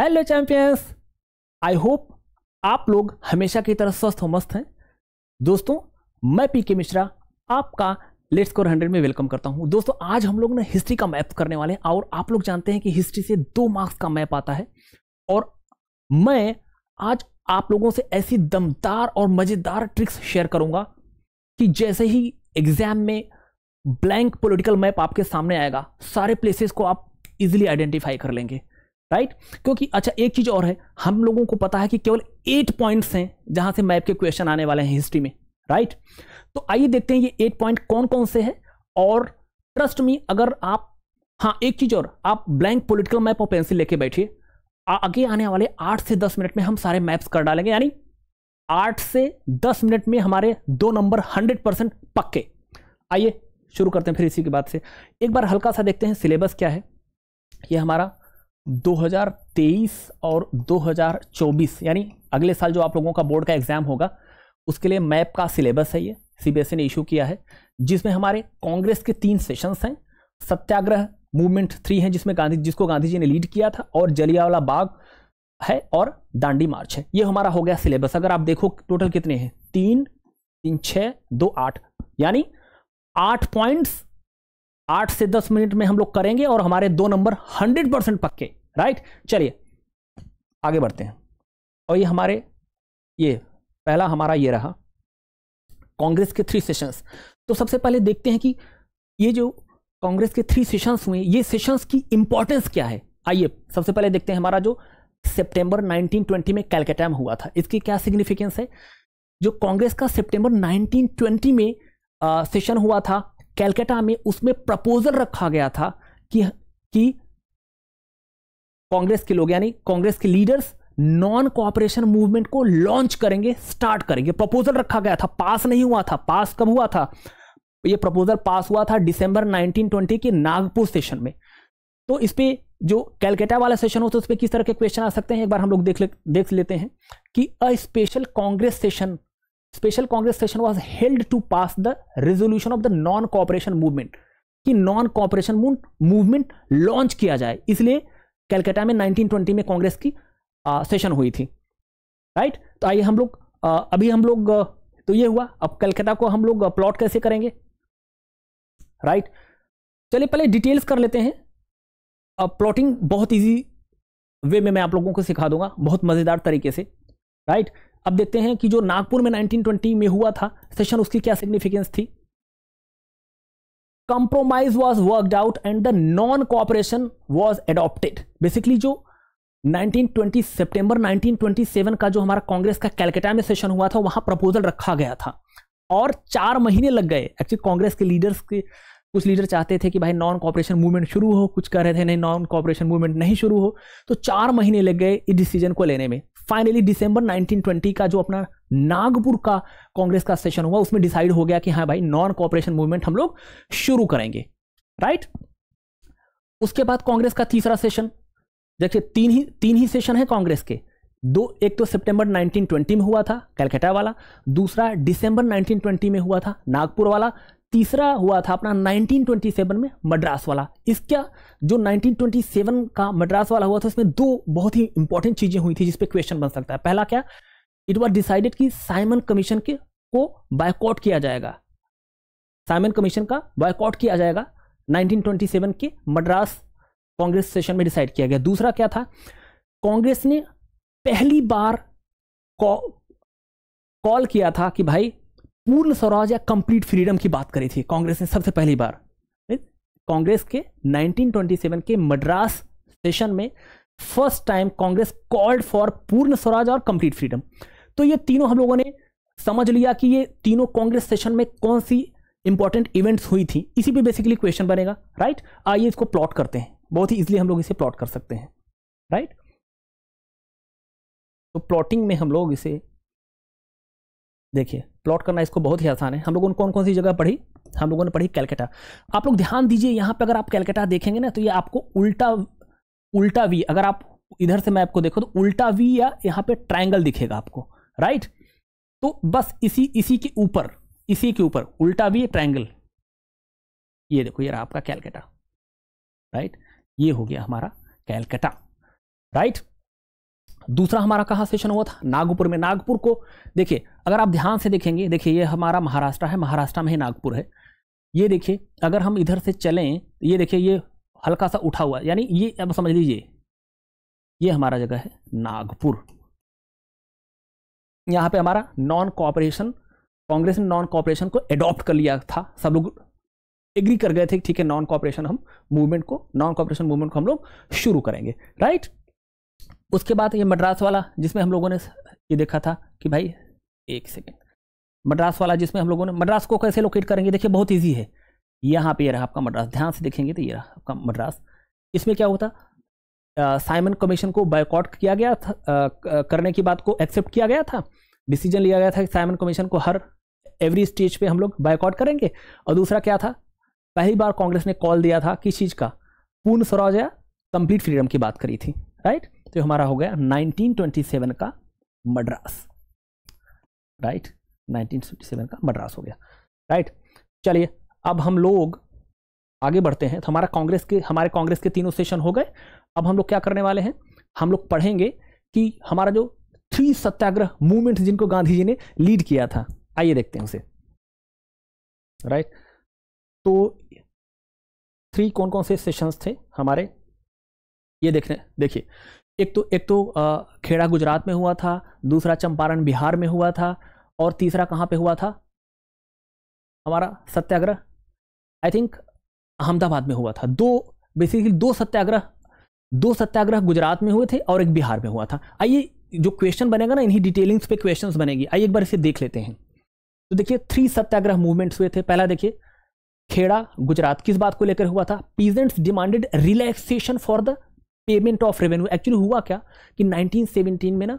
Hello champions I hope आप लोग हमेशा की तरह स्वस्थ और मस्त हैं दोस्तों मैं पी के मिश्रा आपका लेट्स स्कोर हंड्रेड में वेलकम करता हूं दोस्तों आज हम लोग ना हिस्ट्री का मैप करने वाले हैं और आप लोग जानते हैं कि हिस्ट्री से दो मार्क्स का मैप आता है और मैं आज आप लोगों से ऐसी दमदार और मज़ेदार ट्रिक्स शेयर करूंगा कि जैसे ही एग्जाम में ब्लैंक पोलिटिकल मैप आपके सामने आएगा सारे प्लेसेस को आप इजिली आइडेंटिफाई कर लेंगे राइट right? क्योंकि अच्छा एक चीज़ और है हम लोगों को पता है कि केवल एट पॉइंट्स हैं जहां से मैप के क्वेश्चन आने वाले हैं हिस्ट्री में राइट right? तो आइए देखते हैं ये एट पॉइंट कौन कौन से हैं और ट्रस्ट मी अगर आप हाँ एक चीज़ और आप ब्लैंक पॉलिटिकल मैप और पेंसिल लेके बैठिए आगे आने वाले आठ से दस मिनट में हम सारे मैप्स कर डालेंगे यानी आठ से दस मिनट में हमारे दो नंबर हंड्रेड परसेंट पक्के आइए शुरू करते हैं फिर इसी के बाद से एक बार हल्का सा देखते हैं सिलेबस क्या है ये हमारा 2023 और 2024 यानी अगले साल जो आप लोगों का बोर्ड का एग्ज़ाम होगा उसके लिए मैप का सिलेबस है ये सीबीएसई e ने इशू किया है जिसमें हमारे कांग्रेस के तीन सेशंस हैं सत्याग्रह मूवमेंट थ्री है जिसमें गांधी जिसको गांधी जी ने लीड किया था और जलियावाला बाग है और दांडी मार्च है ये हमारा हो गया सिलेबस अगर आप देखो टोटल कितने हैं तीन तीन छः दो आठ यानी आठ पॉइंट्स आठ से दस मिनट में हम लोग करेंगे और हमारे दो नंबर हंड्रेड परसेंट पक्के राइट चलिए आगे बढ़ते हैं और ये हमारे ये पहला हमारा ये रहा कांग्रेस के थ्री सेशंस तो सबसे पहले देखते हैं कि ये जो कांग्रेस के थ्री सेशंस हुए ये सेशंस की इंपॉर्टेंस क्या है आइए सबसे पहले देखते हैं हमारा जो सितंबर 1920 में कैलकाटा में हुआ था इसकी क्या सिग्निफिकेंस है जो कांग्रेस का सितंबर 1920 में आ, सेशन हुआ था कैलकाटा में उसमें प्रपोजल रखा गया था कि कि कांग्रेस के लोग यानी कांग्रेस के लीडर्स नॉन कॉपरेशन मूवमेंट को लॉन्च करेंगे स्टार्ट करेंगे प्रपोजल रखा गया था पास नहीं हुआ था पास कब हुआ था ये प्रपोजल पास हुआ था दिसंबर 1920 के नागपुर सेशन में तो इस पर जो कैलकाटा वाला सेशन होता है उस पर किस तरह के क्वेश्चन आ सकते हैं एक बार हम लोग देख ले, देख लेते हैं कि a special Congress session special Congress session was held to pass the resolution of the non cooperation movement कि नॉन कॉपरेशन मूवमेंट लॉन्च किया जाए इसलिए कैलकाटा में 1920 में कांग्रेस की आ, सेशन हुई थी राइट तो आइए हम लोग आ, अभी हम लोग तो ये हुआ अब कलकत्ता को हम लोग प्लॉट कैसे करेंगे राइट चलिए पहले डिटेल्स कर लेते हैं अब प्लॉटिंग बहुत इजी वे में मैं आप लोगों को सिखा दूंगा बहुत मज़ेदार तरीके से राइट अब देखते हैं कि जो नागपुर में 1920 में हुआ था सेशन उसकी क्या सिग्निफिकेंस थी compromise was worked out and the non cooperation was adopted basically जो 1920 सितंबर 1927 का जो हमारा कांग्रेस का कैलकाटा में सेशन हुआ था वहां प्रपोजल रखा गया था और चार महीने लग गए एक्चुअली कांग्रेस के लीडर्स के कुछ लीडर चाहते थे कि भाई नॉन कॉपरेशन मूवमेंट शुरू हो कुछ कह रहे थे नहीं नॉन कॉपरेशन मूवमेंट नहीं शुरू हो तो चार महीने लग गए इस डिसीजन को लेने में फाइनली दिसंबर 1920 का जो अपना नागपुर का कांग्रेस का सेशन हुआ उसमें डिसाइड हो गया कि हाँ भाई नॉन कॉपरेशन मूवमेंट हम लोग शुरू करेंगे राइट उसके बाद कांग्रेस का तीसरा सेशन देखिए तीन ही तीन ही सेशन है कांग्रेस के दो एक तो सितंबर 1920 में हुआ था कलकत्ता वाला दूसरा दिसंबर 1920 में हुआ था नागपुर वाला तीसरा हुआ था अपना 1927 में मद्रास वाला इसका जो 1927 का मद्रास वाला हुआ था उसमें दो बहुत ही इंपॉर्टेंट चीज़ें हुई थी जिसपे क्वेश्चन बन सकता है पहला क्या इट वॉज डिसाइडेड कि साइमन कमीशन के को बायकॉट किया जाएगा साइमन कमीशन का बायकॉट किया जाएगा 1927 के मद्रास कांग्रेस सेशन में डिसाइड किया गया दूसरा क्या था कांग्रेस ने पहली बार कॉल किया था कि भाई पूर्ण स्वराज या कंप्लीट फ्रीडम की बात करी थी कांग्रेस ने सबसे पहली बार कांग्रेस के 1927 के मद्रास सेशन में first time Congress called for Purna Swaraj और कंप्लीट फ्रीडम तो ये तीनों हम लोगों ने समझ लिया कि ये तीनों कांग्रेस सेशन में कौन सी इंपॉर्टेंट इवेंट्स हुई थी इसी पे बेसिकली क्वेश्चन बनेगा राइट आइए इसको प्लॉट करते हैं बहुत ही इजिली हम लोग इसे प्लॉट कर सकते हैं राइट तो प्लॉटिंग में हम लोग इसे देखिए प्लॉट करना इसको बहुत ही आसान है हम लोगों ने कौन कौन सी जगह पढ़ी हम लोगों ने पढ़ी कैलकटा आप लोग ध्यान दीजिए यहाँ पर अगर आप कैलकटा देखेंगे ना तो ये आपको उल्टा उल्टा वी अगर आप इधर से मैप को देखो तो उल्टा वी या यहाँ पे ट्राइंगल दिखेगा आपको राइट तो बस इसी इसी के ऊपर इसी के ऊपर उल्टा वी ट्राइंगल ये देखो यार आपका कैलकटा राइट ये हो गया हमारा कैलकटा राइट दूसरा हमारा कहाँ सेशन हुआ था नागपुर में नागपुर को देखिए अगर आप ध्यान से देखेंगे देखिए ये हमारा महाराष्ट्र है महाराष्ट्र में ही नागपुर है ये देखिए अगर हम इधर से चलें ये देखिए ये हल्का सा उठा हुआ यानी ये अब समझ लीजिए ये हमारा जगह है नागपुर यहाँ पे हमारा नॉन कॉपरेशन कांग्रेस ने नॉन कॉपरेशन को एडॉप्ट कर लिया था सब लोग एग्री कर गए थे ठीक है नॉन कॉपरेशन हम मूवमेंट को नॉन कॉपरेशन मूवमेंट को हम लोग शुरू करेंगे राइट उसके बाद ये मद्रास वाला जिसमें हम लोगों ने ये देखा था कि भाई एक सेकेंड मद्रास वाला जिसमें हम लोगों ने मद्रास को कैसे लोकेट करेंगे देखिए बहुत ईजी है यहाँ पे ये रहा आपका मद्रास ध्यान से देखेंगे तो ये रहा आपका मद्रास इसमें क्या होता साइमन कमीशन को बायकॉट किया गया था आ, करने की बात को एक्सेप्ट किया गया था डिसीजन लिया गया था कि साइमन कमीशन को हर एवरी स्टेज पे हम लोग बायकॉट करेंगे और दूसरा क्या था पहली बार कांग्रेस ने कॉल दिया था किस चीज़ का पूर्ण स्वराज या कंप्लीट फ्रीडम की बात करी थी राइट तो हमारा हो गया 1927 का मद्रास राइट 1927 का मद्रास हो गया राइट चलिए अब हम लोग आगे बढ़ते हैं तो हमारा कांग्रेस के हमारे कांग्रेस के तीनों सेशन हो गए अब हम लोग क्या करने वाले हैं हम लोग पढ़ेंगे कि हमारा जो थ्री सत्याग्रह मूवमेंट जिनको गांधी जी ने लीड किया था आइए देखते हैं उसे राइट तो थ्री कौन कौन से सेशंस थे हमारे ये देखने देखिए एक तो एक तो खेड़ा गुजरात में हुआ था दूसरा चंपारण बिहार में हुआ था और तीसरा कहाँ पे हुआ था हमारा सत्याग्रह आई थिंक अहमदाबाद में हुआ था दो बेसिकली दो सत्याग्रह दो सत्याग्रह गुजरात में हुए थे और एक बिहार में हुआ था आइए जो क्वेश्चन बनेगा ना इन्हीं डिटेलिंग्स पे क्वेश्चंस बनेगी आइए एक बार इसे देख लेते हैं तो देखिए थ्री सत्याग्रह मूवमेंट्स हुए थे पहला देखिए खेड़ा गुजरात किस बात को लेकर हुआ था peasants demanded relaxation for the payment of revenue actually हुआ क्या कि 1917 में ना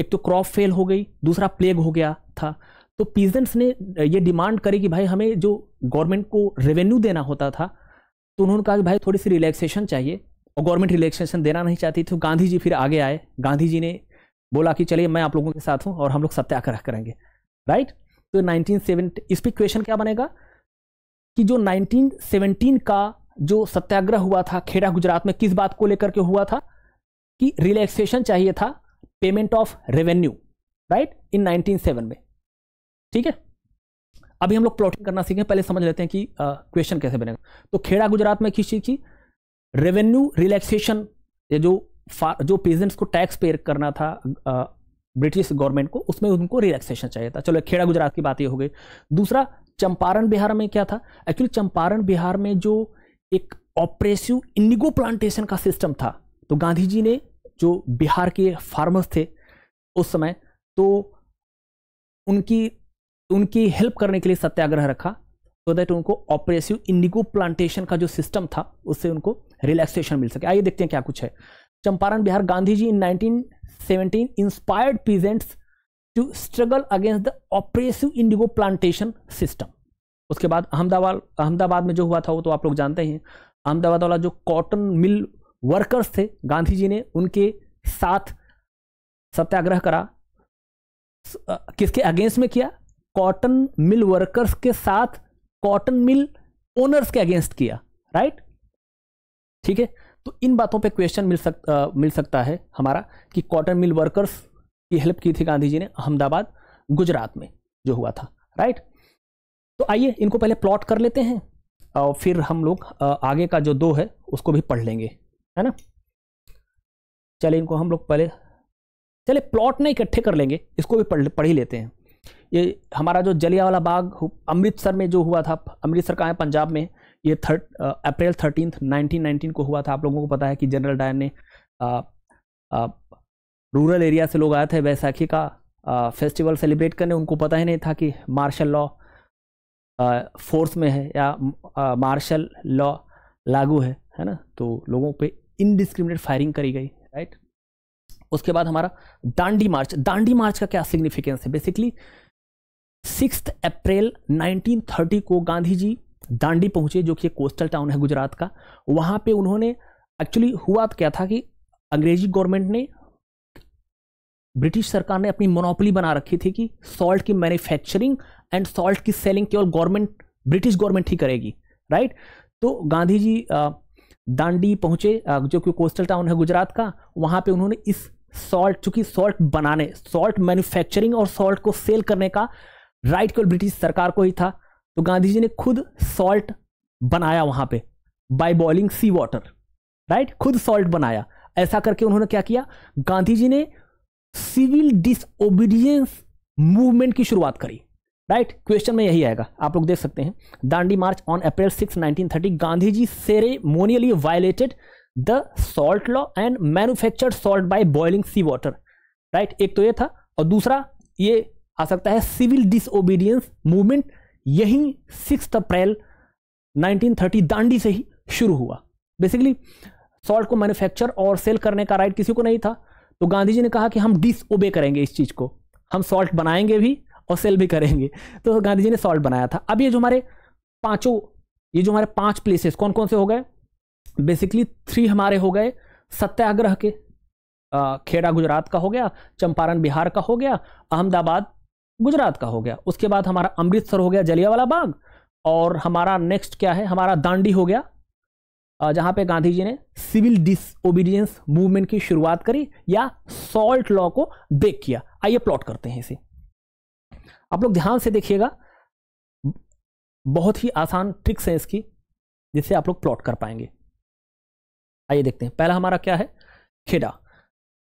एक तो क्रॉप फेल हो गई दूसरा प्लेग हो गया था तो पीजेंट्स ने ये डिमांड करी कि भाई हमें जो गवर्नमेंट को रेवेन्यू देना होता था तो उन्होंने कहा कि भाई थोड़ी सी रिलैक्सेशन चाहिए और गवर्नमेंट रिलैक्सेशन देना नहीं चाहती थी तो गांधी जी फिर आगे आए गांधी जी ने बोला कि चलिए मैं आप लोगों के साथ हूँ और हम लोग सत्याग्रह करेंगे राइट तो 1970 इस पर क्वेश्चन क्या बनेगा कि जो 1917 का जो सत्याग्रह हुआ था खेड़ा गुजरात में किस बात को लेकर के हुआ था कि रिलैक्सेशन चाहिए था payment of revenue right in 1907 में ठीक है अभी हम लोग प्लॉटिंग करना सीखें पहले समझ लेते हैं कि क्वेश्चन कैसे बनेगा तो खेड़ा गुजरात में किस चीज़ की रेवेन्यू रिलैक्सेशन ये जो जो पेजेंट्स को टैक्स पे करना था ब्रिटिश गवर्नमेंट को उसमें उनको रिलैक्सेशन चाहिए था चलो खेड़ा गुजरात की बात ये हो गई दूसरा चंपारण बिहार में क्या था एक्चुअली चंपारण बिहार में जो एक ऑपरेसिव इंडिगो प्लांटेशन का सिस्टम था तो गांधी जी ने जो बिहार के फार्मर्स थे उस समय तो उनकी उनकी हेल्प करने के लिए सत्याग्रह रखा तो दैट उनको ऑपरेसिव इंडिगो प्लांटेशन का जो सिस्टम था उससे उनको रिलैक्सेशन मिल सके आइए देखते हैं क्या कुछ है Champaran Bihar Gandhi ji in 1917 inspired peasants to struggle against the oppressive indigo plantation system उसके बाद अहमदाबाद अहमदाबाद में जो हुआ था वो तो आप लोग जानते हैं अहमदाबाद वाला जो कॉटन मिल वर्कर्स थे गांधी जी ने उनके साथ सत्याग्रह करा किसके अगेंस्ट में किया कॉटन मिल वर्कर्स के साथ कॉटन मिल ओनर्स के अगेंस्ट किया राइट ठीक है तो इन बातों पे क्वेश्चन मिल सक आ, मिल सकता है हमारा कि कॉटन मिल वर्कर्स की हेल्प की थी गांधी जी ने अहमदाबाद गुजरात में जो हुआ था राइट तो आइए इनको पहले प्लॉट कर लेते हैं और फिर हम लोग आगे का जो दो है उसको भी पढ़ लेंगे है ना चलिए इनको हम लोग पहले चले प्लॉट नहीं इकट्ठे कर लेंगे इसको भी पढ़ पढ़ ही लेते हैं ये हमारा जो जलियावाला बाग अमृतसर में जो हुआ था अमृतसर का है पंजाब में ये थर्ड अप्रैल थर्टीन नाइनटीन को हुआ था आप लोगों को पता है कि जनरल डायर ने आ, आ, रूरल एरिया से लोग आए थे वैसाखी का आ, फेस्टिवल सेलिब्रेट करने उनको पता ही नहीं था कि मार्शल लॉ फोर्स में है या मार्शल लॉ लागू है है ना तो लोगों पे इनडिस्क्रिमिनेट फायरिंग करी गई राइट उसके बाद हमारा दांडी मार्च दांडी मार्च का क्या सिग्निफिकेंस है बेसिकली सिक्स अप्रैल 1930 को गांधी जी दांडी पहुंचे जो कि कोस्टल टाउन है गुजरात का वहां पे उन्होंने एक्चुअली हुआ तो क्या था कि अंग्रेजी गवर्नमेंट ने ब्रिटिश सरकार ने अपनी मोनोपली बना रखी थी कि सॉल्ट की मैन्युफैक्चरिंग एंड सॉल्ट की सेलिंग केवल गवर्नमेंट ब्रिटिश गवर्नमेंट ही करेगी राइट तो गांधी जी दांडी पहुंचे जो कि कोस्टल टाउन है गुजरात का वहां पे उन्होंने इस सॉल्ट चूंकि सॉल्ट बनाने सॉल्ट मैन्युफैक्चरिंग और सॉल्ट को सेल करने का राइट केवल ब्रिटिश सरकार को ही था तो गांधी जी ने खुद सॉल्ट बनाया वहां पे by boiling sea water right खुद सॉल्ट बनाया ऐसा करके उन्होंने क्या किया गांधी जी ने सिविल डिसओबीडियंस मूवमेंट की शुरुआत करी राइट right? क्वेश्चन में यही आएगा आप लोग देख सकते हैं Dandi march on April six nineteen thirty Gandhi ji ceremonially violated the salt law and manufactured salt by boiling sea water right एक तो ये था और दूसरा ये आ सकता है सिविल डिसओबीडियंस मूवमेंट यही सिक्स अप्रैल 1930 दांडी से ही शुरू हुआ बेसिकली सॉल्ट को मैन्युफैक्चर और सेल करने का राइट किसी को नहीं था तो गांधी जी ने कहा कि हम डिसओबे करेंगे इस चीज़ को हम सॉल्ट बनाएंगे भी और सेल भी करेंगे तो गांधी जी ने सॉल्ट बनाया था अब ये जो हमारे पांचों ये जो हमारे पांच प्लेसेस कौन कौन से हो गए बेसिकली थ्री हमारे हो गए सत्याग्रह के खेड़ा गुजरात का हो गया चंपारण बिहार का हो गया अहमदाबाद गुजरात का हो गया उसके बाद हमारा अमृतसर हो गया जलियावाला बाग और हमारा नेक्स्ट क्या है हमारा दांडी हो गया जहां पे गांधी जी ने सिविल डिसओबीडियंस मूवमेंट की शुरुआत करी या सॉल्ट लॉ को ब्रेक किया आइए प्लॉट करते हैं इसे आप लोग ध्यान से देखिएगा बहुत ही आसान ट्रिक्स हैं इसकी जिससे आप लोग प्लॉट कर पाएंगे आइए देखते हैं पहला हमारा क्या है खेडा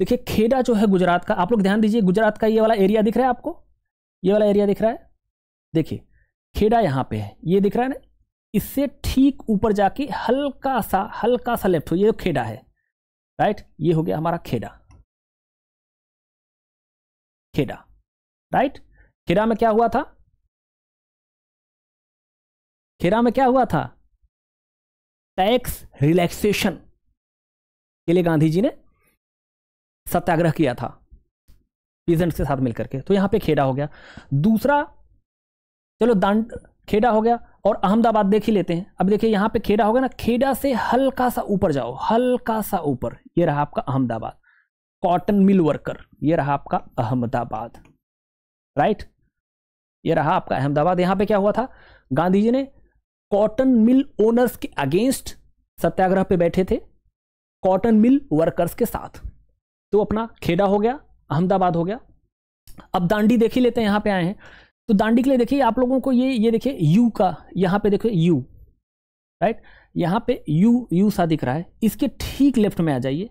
देखिए खेडा जो है गुजरात का आप लोग ध्यान दीजिए गुजरात का ये वाला एरिया दिख रहा है आपको ये वाला एरिया दिख रहा है देखिए खेडा यहाँ पे है ये दिख रहा है ना इससे ठीक ऊपर जाके हल्का सा हल्का सा लेफ्ट हो ये खेडा है राइट ये हो गया हमारा खेडा खेडा राइट खीरा में क्या हुआ था खीरा में क्या हुआ था टैक्स रिलैक्सेशन के लिए गांधी जी ने सत्याग्रह किया था पीजेंट्स के साथ मिलकर के तो यहां पे खेड़ा हो गया दूसरा चलो दांड खेड़ा हो गया और अहमदाबाद देख ही लेते हैं अब देखिए यहां पे खेड़ा हो गया ना खेड़ा से हल्का सा ऊपर जाओ हल्का सा ऊपर ये रहा आपका अहमदाबाद कॉटन मिल वर्कर ये रहा आपका अहमदाबाद राइट ये रहा आपका अहमदाबाद यहां पे क्या हुआ था गांधी जी ने कॉटन मिल ओनर्स के अगेंस्ट सत्याग्रह पे बैठे थे कॉटन मिल वर्कर्स के साथ तो अपना खेड़ा हो गया अहमदाबाद हो गया अब दांडी देख ही लेते हैं यहां पे आए हैं तो दांडी के लिए देखिए आप लोगों को ये ये देखिए यू का यहां पे देखिए यू राइट यहां पे यू यू सा दिख रहा है इसके ठीक लेफ्ट में आ जाइए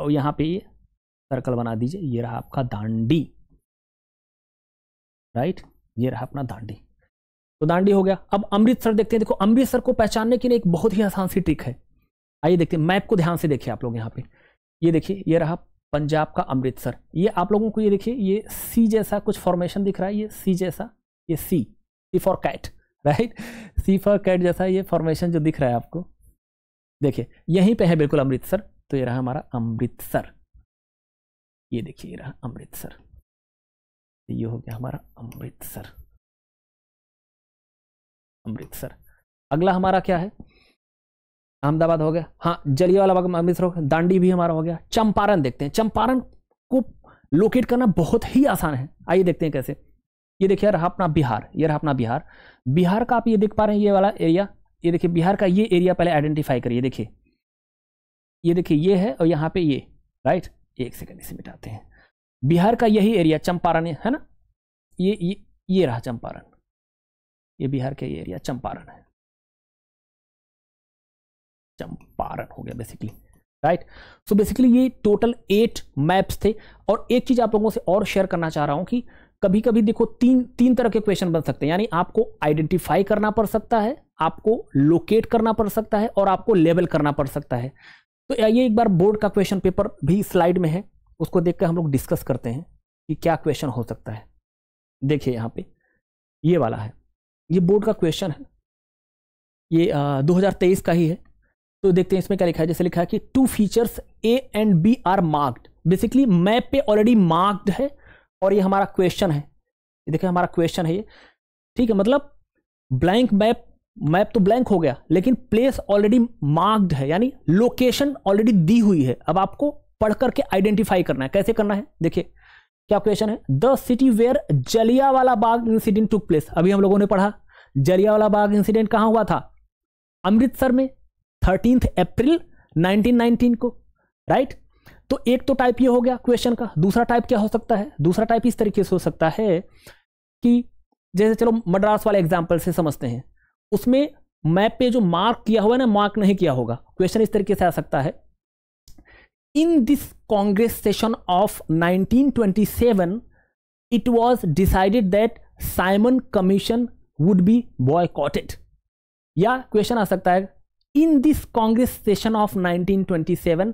और यहां पे ये सर्कल बना दीजिए ये रहा आपका दांडी राइट ये रहा अपना दांडी तो दांडी हो गया अब अमृतसर देखते हैं देखो अमृतसर को पहचानने के लिए एक बहुत ही आसान सी ट्रिक है आइए देखते हैं मैप को ध्यान से देखिए आप लोग यहाँ पे ये देखिए ये रहा पंजाब का अमृतसर ये आप लोगों को ये देखिए ये सी जैसा कुछ फॉर्मेशन दिख रहा है ये सी जैसा ये C C for cat right C for cat जैसा ये फॉर्मेशन जो दिख रहा है आपको देखिए यहीं पे है बिल्कुल अमृतसर तो ये रहा हमारा अमृतसर ये देखिए ये रहा अमृतसर तो ये हो गया हमारा अमृतसर अमृतसर अगला हमारा क्या है अहमदाबाद हो गया हाँ जलिया वाला बाग अमृतसर हो गया दांडी भी हमारा हो गया चंपारण देखते हैं चंपारण को लोकेट करना बहुत ही आसान है आइए देखते हैं कैसे ये देखिए रहा अपना बिहार ये रहा अपना बिहार बिहार का आप ये देख पा रहे हैं ये वाला एरिया ये देखिए बिहार का ये एरिया पहले आइडेंटिफाई करिए देखिए ये देखिए ये है और यहाँ पे ये राइट एक सेकंड इसे मिटाते हैं बिहार का यही एरिया चंपारण है ना ये ये, ये रहा चंपारण ये बिहार का ये एरिया चंपारण है चंपारण हो गया बेसिकली राइट सो बेसिकली ये टोटल एट मैप्स थे और एक चीज आप लोगों से और शेयर करना चाह रहा हूं कि कभी कभी देखो तीन तीन तरह के क्वेश्चन बन सकते हैं यानी आपको आइडेंटिफाई करना पड़ सकता है आपको लोकेट करना पड़ सकता है और आपको लेवल करना पड़ सकता है तो ये एक बार बोर्ड का क्वेश्चन पेपर भी स्लाइड में है उसको देख हम लोग डिस्कस करते हैं कि क्या क्वेश्चन हो सकता है देखिए यहाँ पे ये वाला है ये बोर्ड का क्वेश्चन है ये आ, 2023 का ही है तो देखते हैं इसमें क्या लिखा है जैसे लिखा है कि two features A and B are marked basically map पे ऑलरेडी मार्क्ड है और ये हमारा क्वेश्चन है ये देखिए हमारा क्वेश्चन है ये ठीक है मतलब ब्लैंक मैप मैप तो ब्लैंक हो गया लेकिन प्लेस ऑलरेडी मार्क्ड है यानी लोकेशन ऑलरेडी दी हुई है अब आपको पढ़ करके आइडेंटिफाई करना है कैसे करना है देखिए क्या क्वेश्चन है द सिटी वेयर जलिया वाला बाग इंसिडेंट टुक प्लेस अभी हम लोगों ने पढ़ा जलिया वाला बाग इंसिडेंट कहाँ हुआ था अमृतसर में थर्टीन अप्रैल 1919 को राइट तो एक तो टाइप ये हो गया क्वेश्चन का दूसरा टाइप क्या हो सकता है दूसरा टाइप इस तरीके से हो सकता है कि जैसे चलो मद्रास वाले एग्जाम्पल से समझते हैं उसमें मैप पे जो मार्क किया हुआ है ना मार्क नहीं किया होगा क्वेश्चन इस तरीके से आ सकता है in this Congress session of 1927, it was decided that Simon Commission would be boycotted. या क्वेश्चन आ सकता है in this Congress session of 1927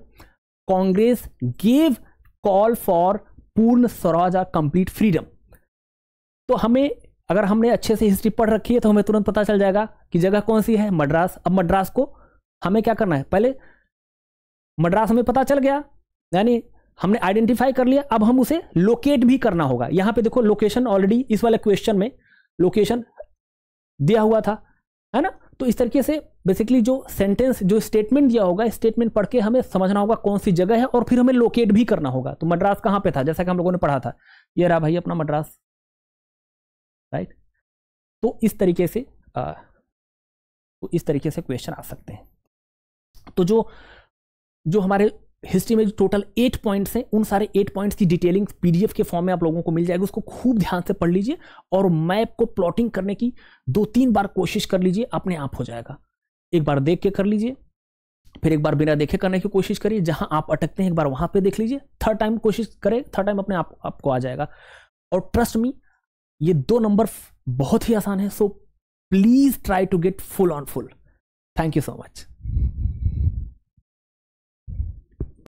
Congress gave call for Purna Swaraj uh complete freedom तो हमें अगर हमने अच्छे से हिस्ट्री पढ़ रखी है तो हमें तुरंत पता चल जाएगा कि जगह कौन सी है मद्रास अब मद्रास को हमें क्या करना है पहले मद्रास हमें पता चल गया यानी हमने आइडेंटिफाई कर लिया अब हम उसे लोकेट भी करना होगा यहां पे देखो लोकेशन ऑलरेडी इस वाले क्वेश्चन में लोकेशन दिया हुआ था है ना तो इस तरीके से बेसिकली जो सेंटेंस जो स्टेटमेंट दिया होगा स्टेटमेंट पढ़ के हमें समझना होगा कौन सी जगह है और फिर हमें लोकेट भी करना होगा तो मद्रास कहां पे था जैसा कि हम लोगों ने पढ़ा था ये रहा भाई अपना मद्रास राइट तो इस तरीके से आ, तो इस तरीके से क्वेश्चन आ सकते हैं तो जो जो हमारे हिस्ट्री में जो टोटल एट पॉइंट्स हैं उन सारे एट पॉइंट्स की डिटेलिंग पीडीएफ के फॉर्म में आप लोगों को मिल जाएगी उसको खूब ध्यान से पढ़ लीजिए और मैप को प्लॉटिंग करने की दो तीन बार कोशिश कर लीजिए अपने आप हो जाएगा एक बार देख के कर लीजिए फिर एक बार बिना देखे करने की कोशिश करिए जहां आप अटकते हैं एक बार वहां पर देख लीजिए थर्ड टाइम कोशिश करें थर्ड टाइम अपने आप आपको आ जाएगा और ट्रस्ट मी ये दो नंबर बहुत ही आसान है so please try to get full on full thank you so much